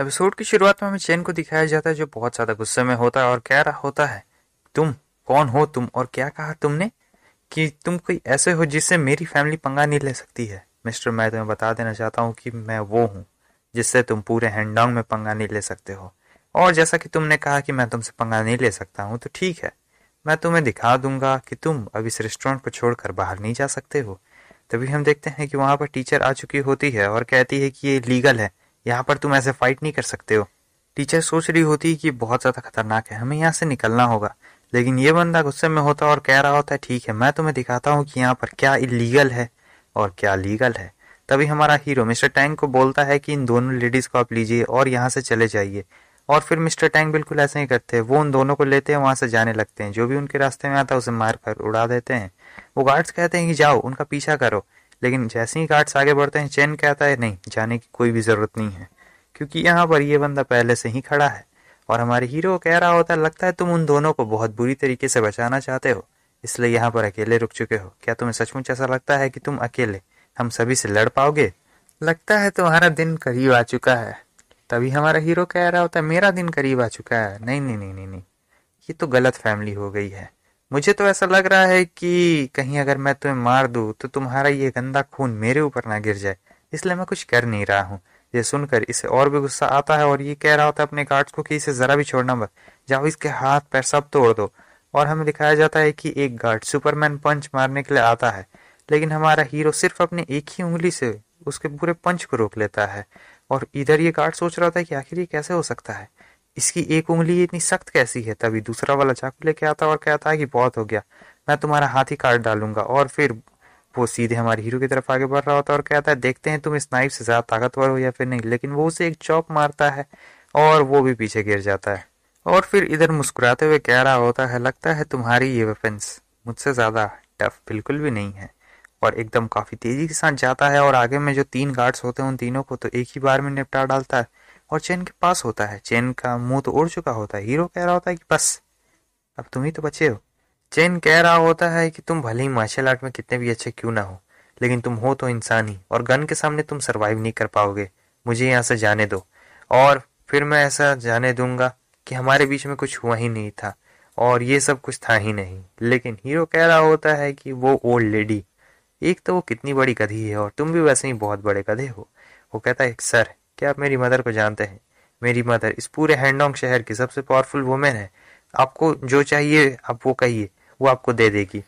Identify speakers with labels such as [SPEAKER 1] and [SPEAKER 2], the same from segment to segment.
[SPEAKER 1] episode की शुरुआत में हमें चेन को दिखाया जाता है जो बहुत ज्यादा गुस्से में होता है और कह रहा होता है तुम कौन हो तुम और क्या कहा तुमने कि तुम कोई ऐसे हो जिससे मेरी फैमिली पंगा नहीं ले सकती है मिस्टर मैं तुम्हें बता देना चाहता हूँ कि मैं वो हूँ जिससे तुम पूरे हैंडडाउन में पंगा नहीं ले सकते हो और जैसा कि तुमने कहा कि मैं तुमसे पंगा नहीं ले सकता हूँ तो ठीक है मैं तुम्हें दिखा दूंगा कि तुम अब इस रेस्टोरेंट को छोड़कर बाहर नहीं जा सकते हो तभी हम देखते हैं कि वहाँ पर टीचर आ चुकी होती है और कहती है कि ये लीगल है यहाँ पर तुम ऐसे फाइट नहीं कर सकते हो टीचर सोच रही होती कि बहुत ज़्यादा खतरनाक है हमें यहाँ से निकलना होगा लेकिन ये बंदा गुस्से में होता और कह रहा होता है ठीक है मैं तुम्हें दिखाता हूँ कि यहाँ पर क्या इलीगल है और क्या लीगल है तभी हमारा हीरो मिस्टर टैंग को बोलता है कि इन दोनों लेडीज़ को आप लीजिए और यहाँ से चले जाइए और फिर मिस्टर टैंग बिल्कुल ऐसे ही करते हैं वो उन दोनों को लेते हैं वहां से जाने लगते हैं जो भी उनके रास्ते में आता है उसे मार कर उड़ा देते हैं वो गार्ड्स कहते हैं कि जाओ उनका पीछा करो लेकिन जैसे ही कार्ड्स आगे बढ़ते हैं चैन कहता है नहीं जाने की कोई भी ज़रूरत नहीं है क्योंकि यहाँ पर ये बंदा पहले से ही खड़ा है और हमारे हीरो कह रहा होता है लगता है तुम उन दोनों को बहुत बुरी तरीके से बचाना चाहते हो इसलिए यहाँ पर अकेले रुक चुके हो क्या तुम्हें सचमुच ऐसा लगता है कि तुम अकेले हम सभी से लड़ पाओगे लगता है तुम्हारा तो दिन करीब आ चुका है तभी हमारा हीरो कह रहा होता है मेरा दिन करीब आ चुका है नहीं नहीं नहीं नहीं नहीं ये तो गलत फैमिली हो गई है मुझे तो ऐसा लग रहा है कि कहीं अगर मैं तुम्हें मार दू तो तुम्हारा ये गंदा खून मेरे ऊपर ना गिर जाए इसलिए मैं कुछ कर नहीं रहा हूँ ये सुनकर इसे और भी गुस्सा आता है और ये कह रहा होता है अपने गार्ड्स को कि इसे ज़रा भी छोड़ना मत जाओ इसके हाथ पैर सब तोड़ दो और हमें दिखाया जाता है कि एक गार्ड सुपरमैन पंच मारने के लिए आता है लेकिन हमारा हीरो सिर्फ अपने एक ही उंगली से उसके पूरे पंच को रोक लेता है और इधर ये गार्ड सोच रहा था कि आखिर ये कैसे हो सकता है इसकी एक उंगली इतनी सख्त कैसी है तभी दूसरा वाला चाकू लेके आता और कहता है कि बहुत हो गया मैं तुम्हारा हाथ ही काट डालूंगा और फिर वो सीधे हमारे हीरो की तरफ आगे बढ़ रहा होता है और कहता है देखते हैं तुम इस नाइफ से ज़्यादा ताकतवर हो या फिर नहीं लेकिन वो उसे एक चौक मारता है और वो भी पीछे गिर जाता है और फिर इधर मुस्कुराते हुए कह रहा होता है लगता है तुम्हारी ये वेपन्स मुझसे ज़्यादा टफ बिल्कुल भी नहीं है और एकदम काफ़ी तेज़ी के साथ जाता है और आगे में जो तीन गार्ड्स होते हैं उन तीनों को तो एक ही बार में निपटा डालता है और चैन के पास होता है चैन का मुंह तो उड़ चुका होता है हीरो कह रहा होता है कि बस अब तुम ही तो बचे हो चैन कह रहा होता है कि तुम भले ही मार्शल आर्ट में कितने भी अच्छे क्यों ना हो लेकिन तुम हो तो इंसान ही और गन के सामने तुम सर्वाइव नहीं कर पाओगे मुझे यहाँ से जाने दो और फिर मैं ऐसा जाने दूंगा कि हमारे बीच में कुछ हुआ ही नहीं था और ये सब कुछ था ही नहीं लेकिन हीरो कह रहा होता है कि वो ओल्ड लेडी एक तो वो कितनी बड़ी गधी है और तुम भी वैसे ही बहुत बड़े गधे हो वो कहता है सर क्या आप मेरी मदर को जानते हैं मेरी मदर इस पूरे हैंडोंग शहर की सबसे पावरफुल वुमेन है आपको जो चाहिए आप वो कहिए वो आपको दे देगी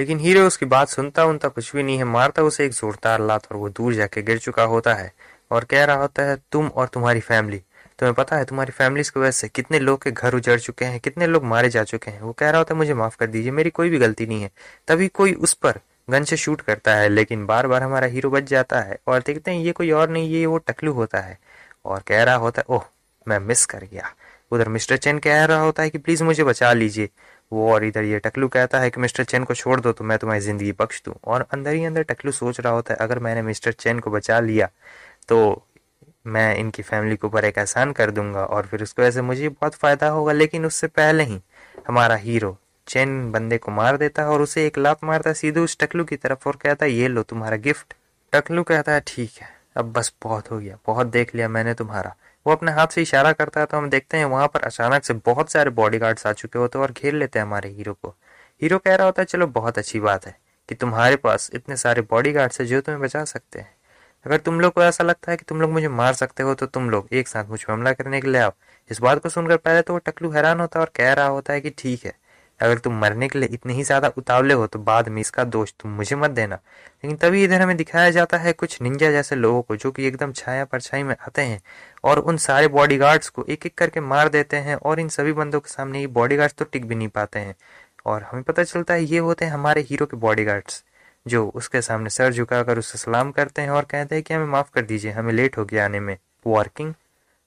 [SPEAKER 1] लेकिन हीरो उसकी बात सुनता उनता कुछ भी नहीं है मारता उसे एक जोरदार लात और वो दूर जाके गिर चुका होता है और कह रहा होता है तुम और तुम्हारी फैमिली तुम्हें पता है तुम्हारी फैमिली की वजह से कितने लोग के घर उजड़ चुके हैं कितने लोग मारे जा चुके हैं वो कह रहा होता है मुझे माफ़ कर दीजिए मेरी कोई भी गलती नहीं है तभी कोई उस पर गन से शूट करता है लेकिन बार बार हमारा हीरो बच जाता है और देखते हैं ये कोई और नहीं ये वो टकलू होता है और कह रहा होता है ओह मैं मिस कर गया उधर मिस्टर चैन कह रहा होता है कि प्लीज़ मुझे बचा लीजिए वो और इधर ये टकलू कहता है कि मिस्टर चैन को छोड़ दो तो मैं तुम्हारी ज़िंदगी बख्श दूँ और अंदर ही अंदर टकलू सोच रहा होता है अगर मैंने मिस्टर चैन को बचा लिया तो मैं इनकी फैमिली के ऊपर एक एहसान कर दूंगा और फिर उसको ऐसे मुझे बहुत फ़ायदा होगा लेकिन उससे पहले ही हमारा हीरो चैन बंदे को मार देता है और उसे एक लात मारता है सीधे उस टकलू की तरफ और कहता है ये लो तुम्हारा गिफ्ट टकलू कहता है ठीक है अब बस बहुत हो गया बहुत देख लिया मैंने तुम्हारा वो अपने हाथ से इशारा करता है तो हम देखते हैं वहां पर अचानक से बहुत सारे बॉडीगार्ड्स आ चुके होते हैं और घेर लेते हैं हमारे हीरो को हीरो कह रहा होता है चलो बहुत अच्छी बात है कि तुम्हारे पास इतने सारे बॉडी गार्ड्स हैं जो तुम्हें बचा सकते हैं अगर तुम लोग को ऐसा लगता है कि तुम लोग मुझे मार सकते हो तो तुम लोग एक साथ मुझ पर हमला करने के लिए आओ इस बात को सुनकर पहले तो वो टकलू हैरान होता है और कह रहा होता है कि ठीक है अगर तुम मरने के लिए इतने ही ज़्यादा उतावले हो तो बाद में इसका दोष तुम मुझे मत देना लेकिन तभी इधर हमें दिखाया जाता है कुछ निंजा जैसे लोगों को जो कि एकदम छाया परछाई में आते हैं और उन सारे बॉडी को एक एक करके मार देते हैं और इन सभी बंदों के सामने ये बॉडी तो टिक भी नहीं पाते हैं और हमें पता चलता है ये होते हैं हमारे हीरो के बॉडी जो उसके सामने सर झुकाकर उससे सलाम करते हैं और कहते हैं कि हमें माफ़ कर दीजिए हमें लेट हो गया आने में वर्किंग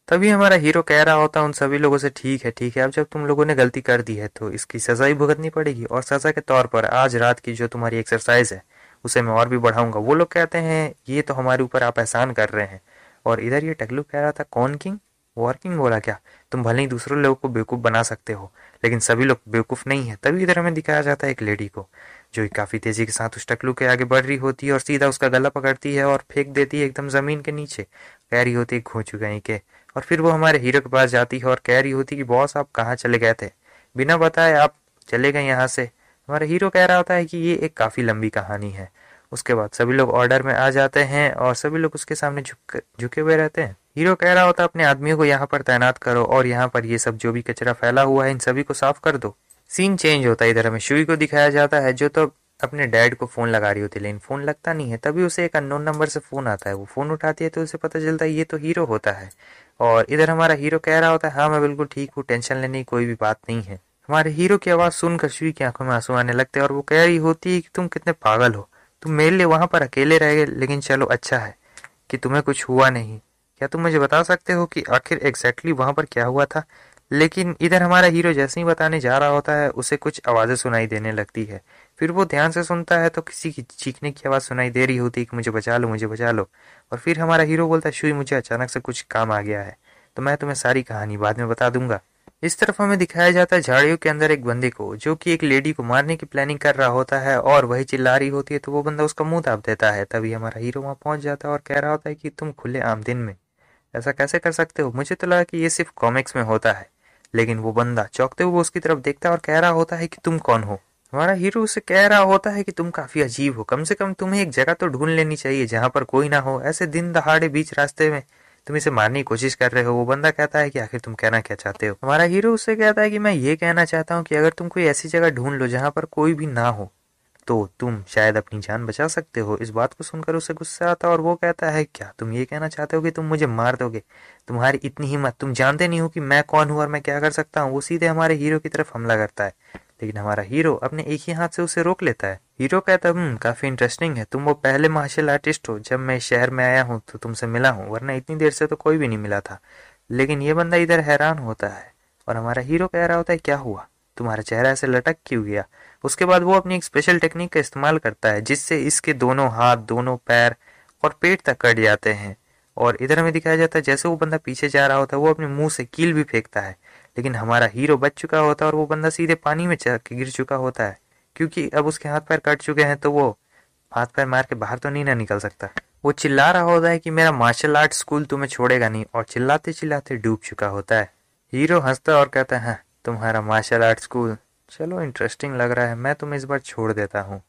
[SPEAKER 1] तभी हमारा हीरो कह रहा होता उन सभी लोगों से ठीक है ठीक है अब जब तुम लोगों ने गलती कर दी है तो इसकी सजा ही भुगतनी पड़ेगी और सजा के तौर पर आज रात की जो तुम्हारी एक्सरसाइज है उसे मैं और भी बढ़ाऊंगा वो लोग कहते हैं ये तो हमारे ऊपर आप एहसान कर रहे हैं और इधर ये टगलू कह रहा था कौन किंग वर्किंग बोला क्या तुम भले ही दूसरे लोगों को बेवकूफ़ बना सकते हो लेकिन सभी लोग बेवकूफ़ नहीं है तभी इधर हमें दिखाया जाता है एक लेडी को जो काफ़ी तेज़ी के साथ उस टकलू के आगे बढ़ रही होती है और सीधा उसका गला पकड़ती है और फेंक देती है एकदम ज़मीन के नीचे कह रही होती है घो चुका के और फिर वो हमारे हीरो के पास जाती है और कह रही होती कि बॉस आप कहाँ चले गए थे बिना बताए आप चले गए यहाँ से हमारा हीरो कह रहा होता है कि ये एक काफ़ी लंबी कहानी है उसके बाद सभी लोग ऑर्डर में आ जाते हैं और सभी लोग उसके सामने झुक झुके हुए रहते हैं हीरो कह रहा होता है अपने आदमियों को यहाँ पर तैनात करो और यहाँ पर ये सब जो भी कचरा फैला हुआ है इन सभी को साफ कर दो सीन चेंज होता है इधर हमें शुई को दिखाया जाता है जो तो अपने डैड को फ़ोन लगा रही होती है लेकिन फ़ोन लगता नहीं है तभी उसे एक अननोन नंबर से फ़ोन आता है वो फ़ोन उठाती है तो उसे पता चलता है ये तो हीरो होता है और इधर हमारा हीरो कह रहा होता है हाँ मैं बिल्कुल ठीक हूँ टेंशन लेने की कोई भी बात नहीं है हमारे हीरो की आवाज़ सुनकर श्री की आंखों में आंसू आने लगते हैं और वो कह रही होती है कि तुम कितने पागल हो तुम मेरे लिए वहां पर अकेले रह गए लेकिन चलो अच्छा है कि तुम्हें कुछ हुआ नहीं क्या तुम मुझे बता सकते हो कि आखिर एग्जैक्टली वहां पर क्या हुआ था लेकिन इधर हमारा हीरो जैसे ही बताने जा रहा होता है उसे कुछ आवाज़ें सुनाई देने लगती है फिर वो ध्यान से सुनता है तो किसी की चीखने की आवाज़ सुनाई दे रही होती है कि मुझे बचा लो मुझे बचा लो और फिर हमारा हीरो बोलता है शुई मुझे अचानक से कुछ काम आ गया है तो मैं तुम्हें सारी कहानी बाद में बता दूंगा इस तरफ हमें दिखाया जाता है झाड़ियों के अंदर एक बंदे को जो कि एक लेडी को मारने की प्लानिंग कर रहा होता है और वही चिल्ला रही होती है तो वो बंदा उसका मुंह दाप देता है तभी हमारा हीरो वहाँ पहुंच जाता है और कह रहा होता है कि तुम खुले आम दिन में ऐसा कैसे कर सकते हो मुझे तो लगा कि ये सिर्फ कॉमिक्स में होता है लेकिन वो बंदा चौंकते हुए उसकी तरफ देखता है और कह रहा होता है कि तुम कौन हो हमारा हीरो उसे कह रहा होता है कि तुम काफी अजीब हो कम से कम तुम्हें एक जगह तो ढूंढ लेनी चाहिए जहां पर कोई ना हो ऐसे दिन दहाड़े बीच रास्ते में तुम इसे मारने की कोशिश कर रहे हो वो बंदा कहता है कि आखिर तुम कहना क्या चाहते हो हमारा हीरो उससे कहता है कि मैं ये कहना चाहता हूँ कि अगर तुम कोई ऐसी जगह ढूंढ लो जहां पर कोई भी ना हो तो तुम शायद अपनी जान बचा सकते हो इस बात को सुनकर उसे गुस्सा आता और वो कहता है क्या तुम ये कहना चाहते हो कि तुम मुझे मार दोगे तुम्हारी इतनी हिम्मत तुम जानते नहीं हो कि मैं कौन हूँ और मैं क्या कर सकता हूँ वो सीधे हमारे हीरो की तरफ हमला करता है लेकिन हमारा हीरो अपने एक ही हाथ से उसे रोक लेता है हीरो कहता है हम्म, काफी इंटरेस्टिंग है तुम वो पहले मार्शल आर्टिस्ट हो जब मैं शहर में आया हूँ तो तुमसे मिला हूँ वरना इतनी देर से तो कोई भी नहीं मिला था लेकिन ये बंदा इधर हैरान होता है और हमारा हीरो कह रहा होता है क्या हुआ तुम्हारा चेहरा ऐसे लटक क्यों गया उसके बाद वो अपनी एक स्पेशल टेक्निक का इस्तेमाल करता है जिससे इसके दोनों हाथ दोनों पैर और पेट तक कट जाते हैं और इधर हमें दिखाया जाता है जैसे वो बंदा पीछे जा रहा होता है वो अपने मुंह से कील भी फेंकता है लेकिन हमारा हीरो बच चुका होता है और वो बंदा सीधे पानी में गिर चुका होता है क्योंकि अब उसके हाथ पैर कट चुके हैं तो वो हाथ पैर मार के बाहर तो नहीं ना निकल सकता वो चिल्ला रहा होता है कि मेरा मार्शल आर्ट स्कूल तुम्हें छोड़ेगा नहीं और चिल्लाते चिल्लाते डूब चुका होता है हीरो हंसता और कहता है हाँ, तुम्हारा मार्शल आर्ट स्कूल चलो इंटरेस्टिंग लग रहा है मैं तुम्हें इस बार छोड़ देता हूँ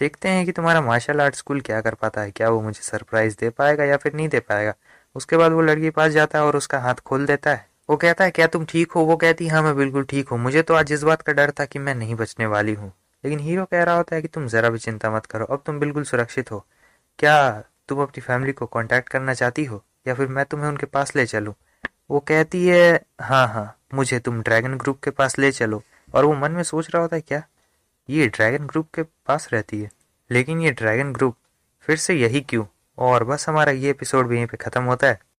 [SPEAKER 1] देखते हैं कि तुम्हारा मार्शल आर्ट स्कूल क्या कर पाता है क्या वो मुझे सरप्राइज दे पाएगा या फिर नहीं दे पाएगा उसके बाद वो लड़की पास जाता है और उसका हाथ खोल देता है वो कहता है क्या तुम ठीक हो वो कहती हाँ मैं बिल्कुल ठीक हूँ मुझे तो आज इस बात का डर था कि मैं नहीं बचने वाली हूँ लेकिन हीरो कह रहा होता है कि तुम ज़रा भी चिंता मत करो अब तुम बिल्कुल सुरक्षित हो क्या तुम अपनी फैमिली को कॉन्टैक्ट करना चाहती हो या फिर मैं तुम्हें उनके पास ले चलूँ वो कहती है हाँ हाँ मुझे तुम ड्रैगन ग्रुप के पास ले चलो और वो मन में सोच रहा होता है क्या ये ड्रैगन ग्रुप के पास रहती है लेकिन ये ड्रैगन ग्रुप फिर से यही क्यों और बस हमारा ये एपिसोड भी यहीं पे ख़त्म होता है